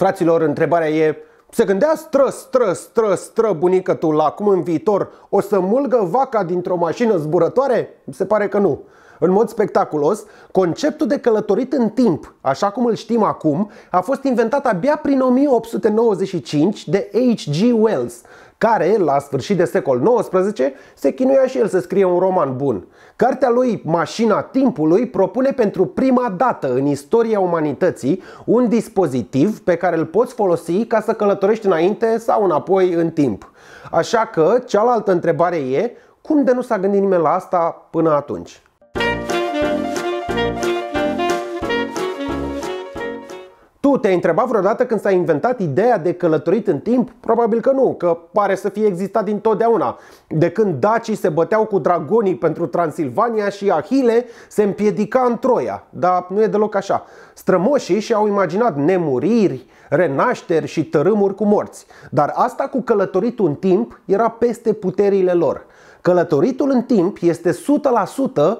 Fraților, întrebarea e, se gândea stră, stră, stră, stră bunică tu la cum în viitor o să mulgă vaca dintr-o mașină zburătoare? Se pare că nu. În mod spectaculos, conceptul de călătorit în timp, așa cum îl știm acum, a fost inventat abia prin 1895 de H.G. Wells, care, la sfârșit de secol XIX, se chinuia și el să scrie un roman bun. Cartea lui Mașina Timpului propune pentru prima dată în istoria umanității un dispozitiv pe care îl poți folosi ca să călătorești înainte sau înapoi în timp. Așa că cealaltă întrebare e, cum de nu s-a gândit nimeni la asta până atunci? Tu te-ai întrebat vreodată când s-a inventat ideea de călătorit în timp? Probabil că nu, că pare să fie existat din totdeauna. De când dacii se băteau cu dragonii pentru Transilvania și Ahile, se împiedica în Troia. Dar nu e deloc așa. Strămoșii și-au imaginat nemuriri, renașteri și tărâmuri cu morți. Dar asta cu călătoritul în timp era peste puterile lor. Călătoritul în timp este 100%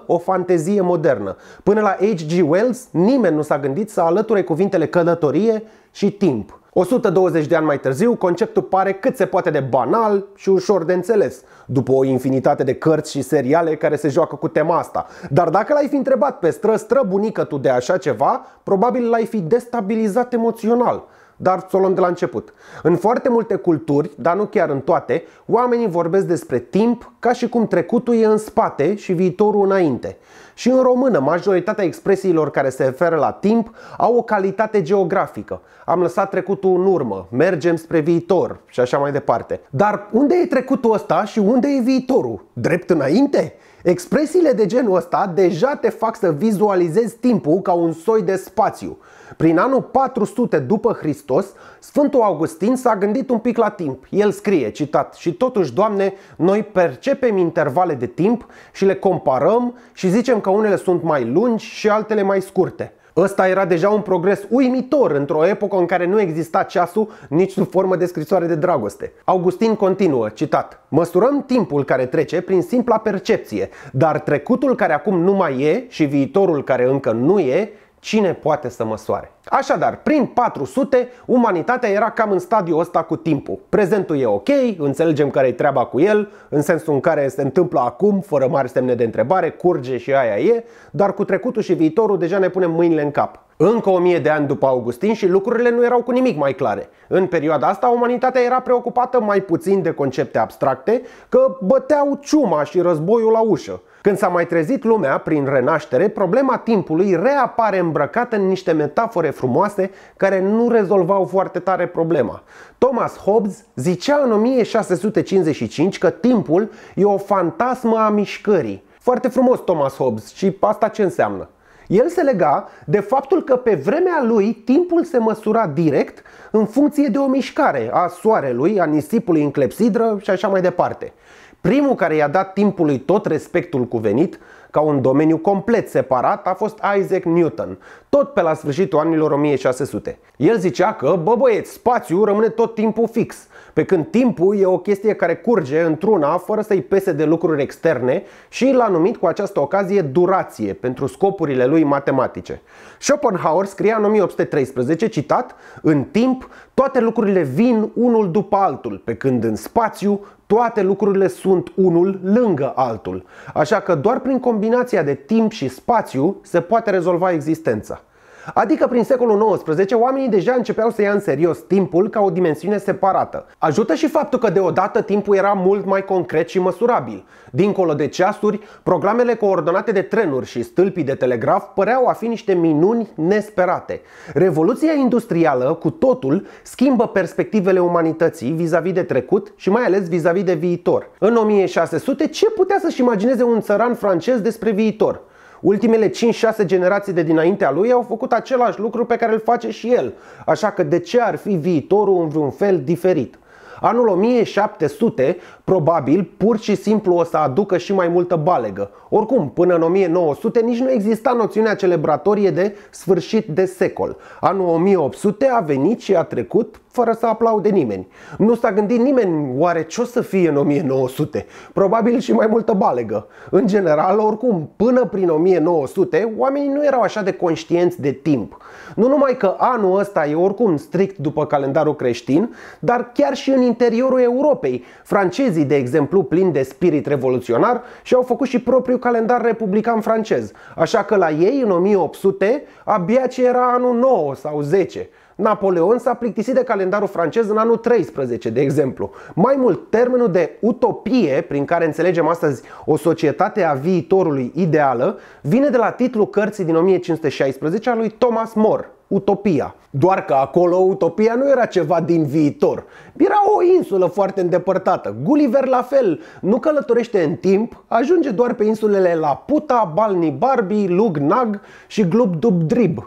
o fantezie modernă. Până la H.G. Wells, nimeni nu s-a gândit să alăture cuvintele călătorie și timp. 120 de ani mai târziu, conceptul pare cât se poate de banal și ușor de înțeles, după o infinitate de cărți și seriale care se joacă cu tema asta. Dar dacă l-ai fi întrebat pe stră străbunică tu de așa ceva, probabil l-ai fi destabilizat emoțional. Dar să o luăm de la început. În foarte multe culturi, dar nu chiar în toate, oamenii vorbesc despre timp ca și cum trecutul e în spate și viitorul înainte. Și în română, majoritatea expresiilor care se referă la timp au o calitate geografică. Am lăsat trecutul în urmă, mergem spre viitor și așa mai departe. Dar unde e trecutul ăsta și unde e viitorul? Drept înainte? Expresiile de genul ăsta deja te fac să vizualizezi timpul ca un soi de spațiu. Prin anul 400 după Hristos, Sfântul Augustin s-a gândit un pic la timp. El scrie, citat, și totuși, Doamne, noi percepem intervale de timp și le comparăm și zicem că unele sunt mai lungi și altele mai scurte. Ăsta era deja un progres uimitor într-o epocă în care nu exista ceasul nici sub formă de scrisoare de dragoste. Augustin continuă, citat, Măsurăm timpul care trece prin simpla percepție, dar trecutul care acum nu mai e și viitorul care încă nu e Cine poate să măsoare? Așadar, prin 400, umanitatea era cam în stadiul ăsta cu timpul. Prezentul e ok, înțelegem care e treaba cu el, în sensul în care se întâmplă acum, fără mari semne de întrebare, curge și aia e, dar cu trecutul și viitorul deja ne punem mâinile în cap încă o mie de ani după Augustin și lucrurile nu erau cu nimic mai clare. În perioada asta, umanitatea era preocupată mai puțin de concepte abstracte, că băteau ciuma și războiul la ușă. Când s-a mai trezit lumea prin renaștere, problema timpului reapare îmbrăcată în niște metafore frumoase care nu rezolvau foarte tare problema. Thomas Hobbes zicea în 1655 că timpul e o fantasmă a mișcării. Foarte frumos Thomas Hobbes și asta ce înseamnă? El se lega de faptul că pe vremea lui timpul se măsura direct în funcție de o mișcare a soarelui, a nisipului în clepsidră și așa mai departe. Primul care i-a dat timpului tot respectul cuvenit, ca un domeniu complet separat, a fost Isaac Newton, tot pe la sfârșitul anilor 1600. El zicea că, bă băieți, spațiul rămâne tot timpul fix. Pe când timpul e o chestie care curge într-una fără să-i pese de lucruri externe și l-a numit cu această ocazie durație pentru scopurile lui matematice. Schopenhauer scria în 1813, citat, În timp, toate lucrurile vin unul după altul, pe când în spațiu toate lucrurile sunt unul lângă altul. Așa că doar prin combinația de timp și spațiu se poate rezolva existența. Adică prin secolul XIX, oamenii deja începeau să ia în serios timpul ca o dimensiune separată. Ajută și faptul că deodată timpul era mult mai concret și măsurabil. Dincolo de ceasuri, programele coordonate de trenuri și stâlpii de telegraf păreau a fi niște minuni nesperate. Revoluția industrială, cu totul, schimbă perspectivele umanității vis-a-vis -vis de trecut și mai ales vis-a-vis -vis de viitor. În 1600, ce putea să-și imagineze un țăran francez despre viitor? Ultimele 5-6 generații de dinaintea lui au făcut același lucru pe care îl face și el, așa că de ce ar fi viitorul în vreun fel diferit? Anul 1700 probabil pur și simplu o să aducă și mai multă balegă. Oricum, până în 1900 nici nu exista noțiunea celebratorie de sfârșit de secol. Anul 1800 a venit și a trecut fără să aplaude nimeni. Nu s-a gândit nimeni oare ce o să fie în 1900. Probabil și mai multă balegă. În general, oricum, până prin 1900, oamenii nu erau așa de conștienți de timp. Nu numai că anul ăsta e oricum strict după calendarul creștin, dar chiar și în interiorul Europei. Francezii, de exemplu, plini de spirit revoluționar și-au făcut și propriul calendar republican francez. Așa că la ei, în 1800, abia ce era anul 9 sau 10. Napoleon s-a plictisit de calendarul francez în anul 13, de exemplu. Mai mult, termenul de utopie, prin care înțelegem astăzi o societate a viitorului ideală, vine de la titlul cărții din 1516 a lui Thomas More, Utopia. Doar că acolo utopia nu era ceva din viitor. Era o insulă foarte îndepărtată. Gulliver la fel, nu călătorește în timp, ajunge doar pe insulele Laputa, Balni Barbi, Lug Nag și Glub Dub Drib.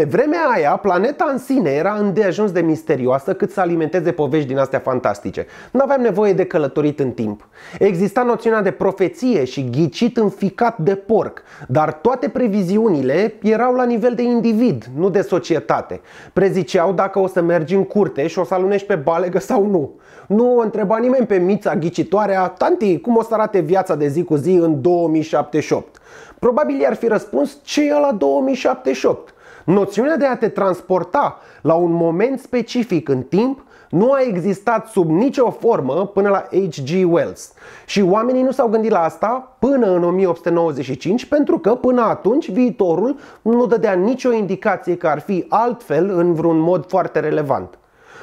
Pe vremea aia, planeta în sine era îndeajuns de misterioasă cât să alimenteze povești din astea fantastice. Nu aveam nevoie de călătorit în timp. Exista noțiunea de profeție și ghicit înficat de porc, dar toate previziunile erau la nivel de individ, nu de societate. Preziceau dacă o să mergi în curte și o să alunești pe balegă sau nu. Nu o întreba nimeni pe mița ghicitoarea, tanti, cum o să arate viața de zi cu zi în 2078? Probabil i-ar fi răspuns ce e la 2078 Noțiunea de a te transporta la un moment specific în timp nu a existat sub nicio formă până la H.G. Wells și oamenii nu s-au gândit la asta până în 1895 pentru că până atunci viitorul nu dădea nicio indicație că ar fi altfel în vreun mod foarte relevant.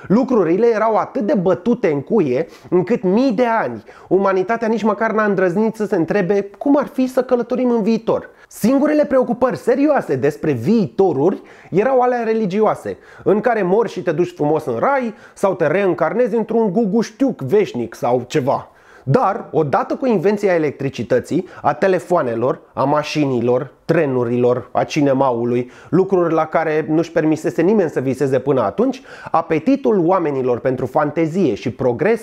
Lucrurile erau atât de bătute în cuie încât mii de ani umanitatea nici măcar n-a îndrăznit să se întrebe cum ar fi să călătorim în viitor – Singurele preocupări serioase despre viitoruri erau ale religioase, în care mori și te duci frumos în rai sau te reîncarnezi într-un guguștiuc veșnic sau ceva. Dar, odată cu invenția electricității, a telefoanelor, a mașinilor, trenurilor, a cinemaului, lucruri la care nu-și permisese nimeni să viseze până atunci, apetitul oamenilor pentru fantezie și progres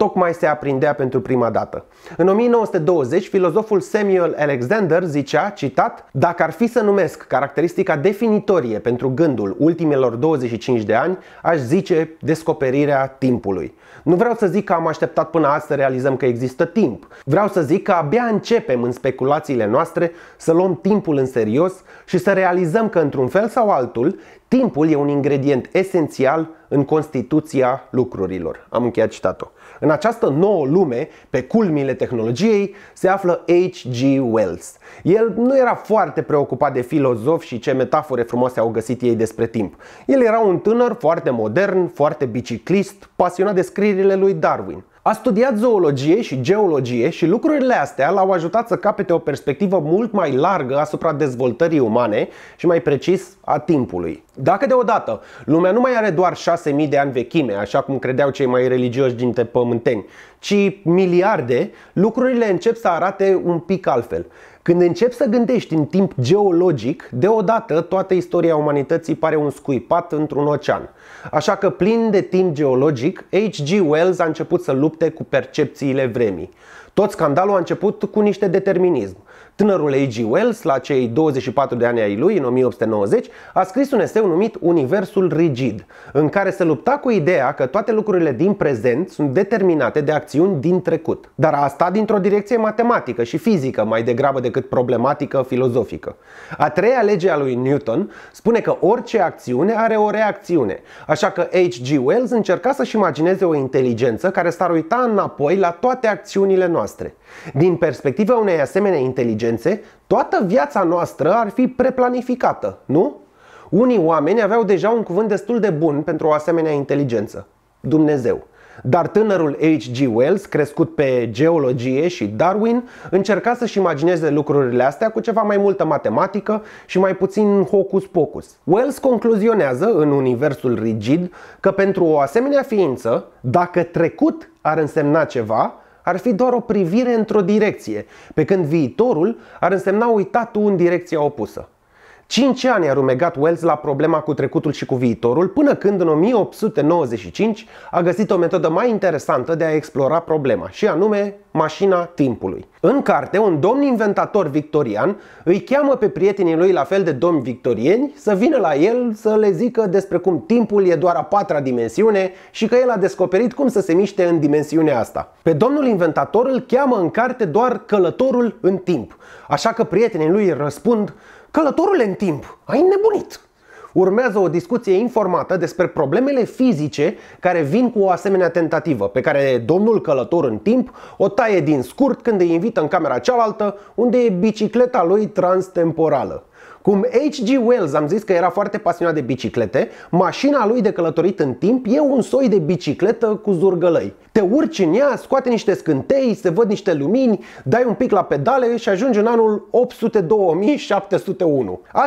tocmai se aprindea pentru prima dată. În 1920, filozoful Samuel Alexander zicea, citat, Dacă ar fi să numesc caracteristica definitorie pentru gândul ultimelor 25 de ani, aș zice descoperirea timpului. Nu vreau să zic că am așteptat până azi să realizăm că există timp. Vreau să zic că abia începem în speculațiile noastre să luăm timpul în serios și să realizăm că într-un fel sau altul, timpul e un ingredient esențial în Constituția lucrurilor. Am încheiat citatul. În această nouă lume, pe culmile tehnologiei, se află H.G. Wells. El nu era foarte preocupat de filozof și ce metafore frumoase au găsit ei despre timp. El era un tânăr foarte modern, foarte biciclist, pasionat de scrierile lui Darwin. A studiat zoologie și geologie și lucrurile astea l-au ajutat să capete o perspectivă mult mai largă asupra dezvoltării umane și mai precis a timpului. Dacă deodată lumea nu mai are doar 6.000 de ani vechime, așa cum credeau cei mai religioși dintre pământeni, ci miliarde, lucrurile încep să arate un pic altfel. Când începi să gândești în timp geologic, deodată toată istoria umanității pare un scuipat într-un ocean. Așa că plin de timp geologic, H.G. Wells a început să lupte cu percepțiile vremii. Tot scandalul a început cu niște determinism. Tânărul A.G. Wells, la cei 24 de ani ai lui, în 1890, a scris un eseu numit Universul rigid, în care se lupta cu ideea că toate lucrurile din prezent sunt determinate de acțiuni din trecut, dar asta dintr-o direcție matematică și fizică, mai degrabă decât problematică filozofică. A treia lege a lui Newton spune că orice acțiune are o reacțiune, așa că H.G. Wells încerca să-și imagineze o inteligență care s-ar uita înapoi la toate acțiunile noastre. Din perspectiva unei asemenea inteligențe, dependențe, toată viața noastră ar fi preplanificată, nu? Unii oameni aveau deja un cuvânt destul de bun pentru o asemenea inteligență. Dumnezeu. Dar tânărul H.G. Wells, crescut pe geologie și Darwin, încerca să-și imagineze lucrurile astea cu ceva mai multă matematică și mai puțin hocus-pocus. Wells concluzionează, în universul rigid, că pentru o asemenea ființă, dacă trecut ar însemna ceva, ar fi doar o privire într-o direcție, pe când viitorul ar însemna uitatul în direcția opusă. Cinci ani a rumegat Wells la problema cu trecutul și cu viitorul, până când în 1895 a găsit o metodă mai interesantă de a explora problema, și anume mașina timpului. În carte, un domn inventator victorian îi cheamă pe prietenii lui la fel de domni victorieni să vină la el să le zică despre cum timpul e doar a patra dimensiune și că el a descoperit cum să se miște în dimensiunea asta. Pe domnul inventator îl cheamă în carte doar călătorul în timp, așa că prietenii lui răspund Călătorule în timp, ai nebunit! Urmează o discuție informată despre problemele fizice care vin cu o asemenea tentativă, pe care domnul călător în timp o taie din scurt când îi invită în camera cealaltă, unde e bicicleta lui transtemporală. Cum H.G. Wells am zis că era foarte pasionat de biciclete, mașina lui de călătorit în timp e un soi de bicicletă cu zurgălăi. Te urci în ea, scoate niște scântei, se văd niște lumini, dai un pic la pedale și ajungi în anul 802.701.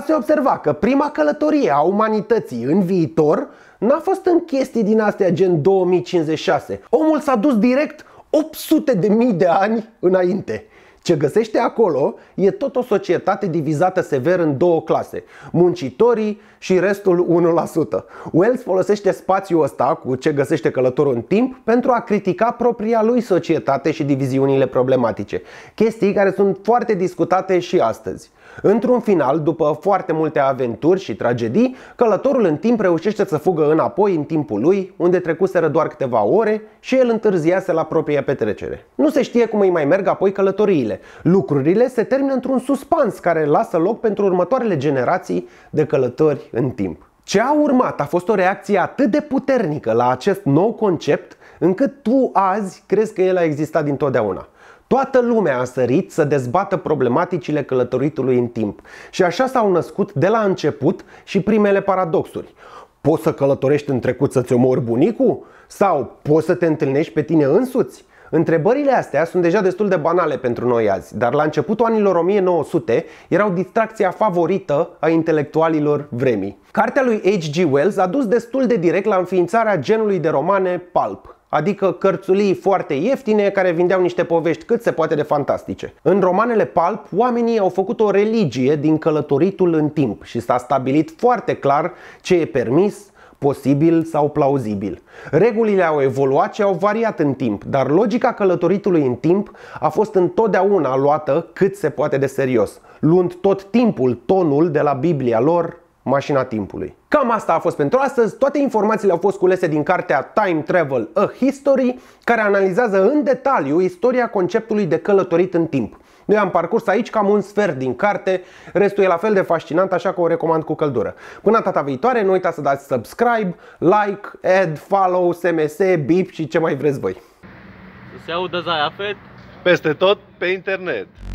se observa că prima călătorie a umanității în viitor n-a fost în chestii din astea gen 2056. Omul s-a dus direct 800 de mii de ani înainte. Ce găsește acolo e tot o societate divizată sever în două clase, muncitorii și restul 1%. Wells folosește spațiul ăsta cu ce găsește călătorul în timp pentru a critica propria lui societate și diviziunile problematice, chestii care sunt foarte discutate și astăzi. Într-un final, după foarte multe aventuri și tragedii, călătorul în timp reușește să fugă înapoi în timpul lui, unde trecuseră doar câteva ore și el întârziase la propria petrecere. Nu se știe cum îi mai merg apoi călătoriile. Lucrurile se termină într-un suspans care lasă loc pentru următoarele generații de călători în timp. Ce a urmat a fost o reacție atât de puternică la acest nou concept încât tu azi crezi că el a existat dintotdeauna. Toată lumea a sărit să dezbată problematicile călătoritului în timp și așa s-au născut de la început și primele paradoxuri. Poți să călătorești în trecut să-ți omori bunicul? Sau poți să te întâlnești pe tine însuți? Întrebările astea sunt deja destul de banale pentru noi azi, dar la începutul anilor 1900 erau distracția favorită a intelectualilor vremii. Cartea lui H.G. Wells a dus destul de direct la înființarea genului de romane pulp, adică cărțulii foarte ieftine care vindeau niște povești cât se poate de fantastice. În romanele Palp, oamenii au făcut o religie din călătoritul în timp și s-a stabilit foarte clar ce e permis, posibil sau plauzibil. Regulile au evoluat și au variat în timp, dar logica călătoritului în timp a fost întotdeauna luată cât se poate de serios, luând tot timpul tonul de la Biblia lor, Mașina timpului. Cam asta a fost pentru astăzi. Toate informațiile au fost culese din cartea Time Travel A History, care analizează în detaliu istoria conceptului de călătorit în timp. Noi am parcurs aici cam un sfert din carte, restul e la fel de fascinant, așa că o recomand cu căldură. Până data viitoare, nu uitați să dați subscribe, like, add, follow, SMS, bip și ce mai vreți voi. se audă Zaya peste tot pe internet.